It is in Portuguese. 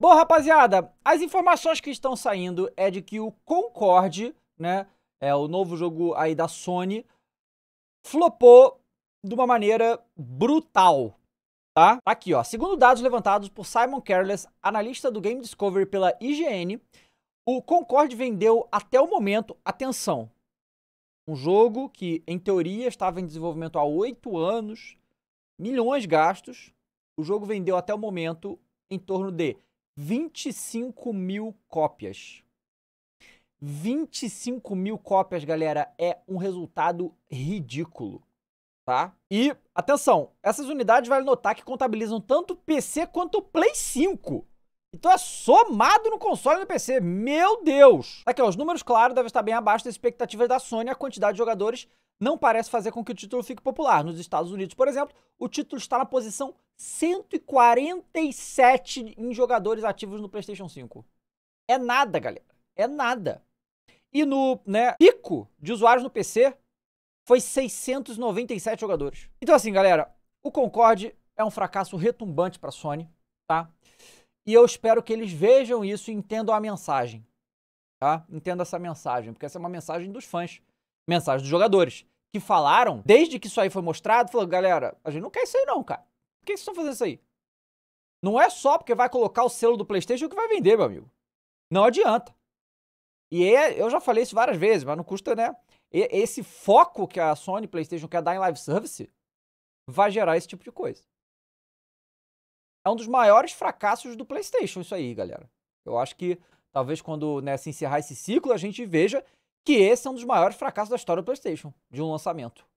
Bom, rapaziada, as informações que estão saindo é de que o Concorde, né, é o novo jogo aí da Sony, flopou de uma maneira brutal, tá? Aqui, ó, segundo dados levantados por Simon Careless, analista do Game Discovery pela IGN, o Concorde vendeu até o momento, atenção, um jogo que, em teoria, estava em desenvolvimento há oito anos, milhões gastos. O jogo vendeu até o momento em torno de 25 mil cópias. 25 mil cópias, galera, é um resultado ridículo, tá? E, atenção, essas unidades vale notar que contabilizam tanto PC quanto Play 5. Então é somado no console e no PC. Meu Deus! Aqui, ó, os números, claro, devem estar bem abaixo das expectativas da Sony. A quantidade de jogadores não parece fazer com que o título fique popular. Nos Estados Unidos, por exemplo, o título está na posição 147 em jogadores ativos no PlayStation 5. É nada, galera. É nada. E no né, pico de usuários no PC foi 697 jogadores. Então assim, galera, o Concorde é um fracasso retumbante para a Sony, tá? E eu espero que eles vejam isso e entendam a mensagem. Tá? Entendam essa mensagem, porque essa é uma mensagem dos fãs, mensagem dos jogadores, que falaram, desde que isso aí foi mostrado, falou, galera, a gente não quer isso aí não, cara. Por que vocês estão fazendo isso aí? Não é só porque vai colocar o selo do PlayStation que vai vender, meu amigo. Não adianta. E é, eu já falei isso várias vezes, mas não custa, né? E, esse foco que a Sony PlayStation quer dar em live service vai gerar esse tipo de coisa. É um dos maiores fracassos do PlayStation, isso aí, galera. Eu acho que talvez quando né, se encerrar esse ciclo, a gente veja que esse é um dos maiores fracassos da história do PlayStation, de um lançamento.